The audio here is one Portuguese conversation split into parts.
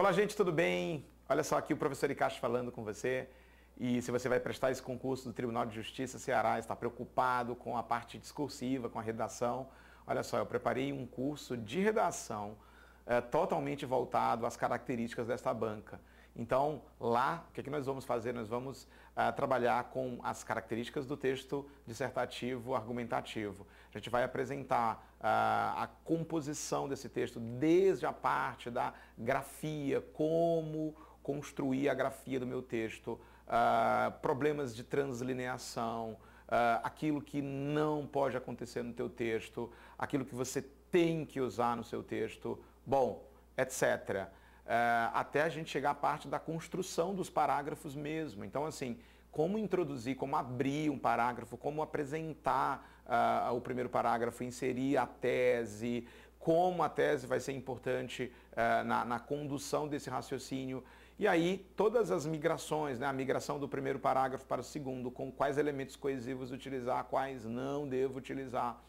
Olá, gente, tudo bem? Olha só aqui o professor Icacho falando com você. E se você vai prestar esse concurso do Tribunal de Justiça Ceará, está preocupado com a parte discursiva, com a redação, olha só, eu preparei um curso de redação é, totalmente voltado às características desta banca. Então, lá, o que, é que nós vamos fazer? Nós vamos é, trabalhar com as características do texto dissertativo argumentativo. A gente vai apresentar é, a composição desse texto, desde a parte da grafia, como construir a grafia do meu texto, é, problemas de translineação, aquilo que não pode acontecer no teu texto, aquilo que você tem que usar no seu texto, bom, etc. Eh, até a gente chegar à parte da construção dos parágrafos mesmo. Então, assim, como introduzir, como abrir um parágrafo, como apresentar uh, o primeiro parágrafo, inserir a tese, como a tese vai ser importante uh, na, na, condução desse raciocínio. E aí, todas as migrações, né, a migração do primeiro parágrafo para o segundo, com quais elementos coesivos utilizar, quais não devo utilizar.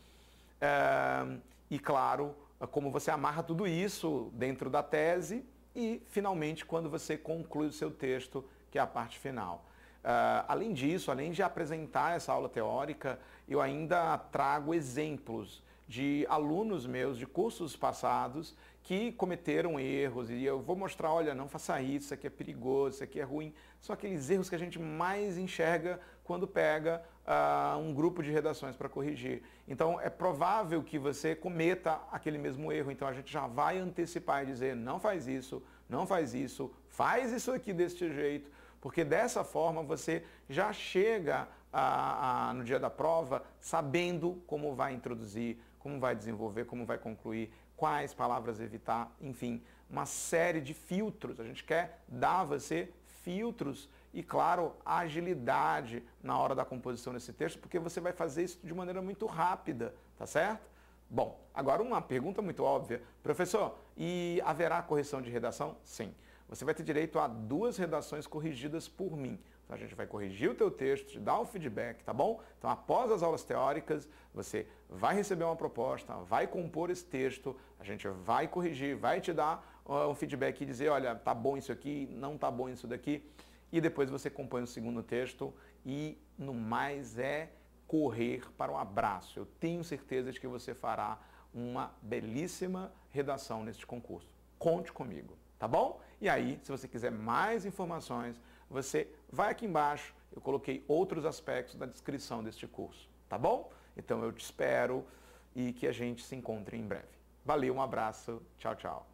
e, claro, como você amarra tudo isso dentro da tese e, finalmente, quando você conclui o seu texto, que é a parte final. Uh, além disso, além de apresentar essa aula teórica, eu ainda trago exemplos de alunos meus de cursos passados que cometeram erros e eu vou mostrar, olha, não faça isso, isso aqui é perigoso, isso aqui é ruim. São aqueles erros que a gente mais enxerga quando pega uh, um grupo de redações para corrigir. Então, é provável que você cometa aquele mesmo erro. Então, a gente já vai antecipar e dizer: não faz isso, não faz isso, faz isso aqui deste jeito, porque dessa forma você já chega a, a, no dia da prova sabendo como vai introduzir, como vai desenvolver, como vai concluir, quais palavras evitar, enfim, uma série de filtros. A gente quer dar a você filtros e, claro, agilidade na hora da composição desse texto, porque você vai fazer isso de maneira muito rápida, tá certo? Bom, agora uma pergunta muito óbvia. Professor, e haverá correção de redação? Sim. Você vai ter direito a duas redações corrigidas por mim. Então a gente vai corrigir o teu texto, te dar um feedback, tá bom? Então após as aulas teóricas, você vai receber uma proposta, vai compor esse texto, a gente vai corrigir, vai te dar um feedback e dizer, olha, tá bom isso aqui, não tá bom isso daqui. E depois você compõe o segundo texto e no mais é correr para um abraço. Eu tenho certeza de que você fará uma belíssima redação neste concurso. Conte comigo, tá bom? E aí, se você quiser mais informações, você vai aqui embaixo, eu coloquei outros aspectos na descrição deste curso, tá bom? Então eu te espero e que a gente se encontre em breve. Valeu, um abraço, tchau, tchau.